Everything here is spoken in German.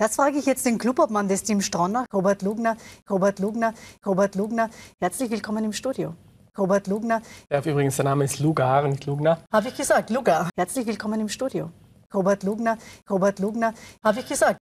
Das frage ich jetzt den Clubobmann des Team Straunach, Robert Lugner. Robert Lugner, Robert Lugner, herzlich willkommen im Studio. Robert Lugner. Ja, übrigens, der Name ist Lugar, nicht Lugner. Habe ich gesagt, Lugar. Herzlich willkommen im Studio. Robert Lugner, Robert Lugner, habe ich gesagt.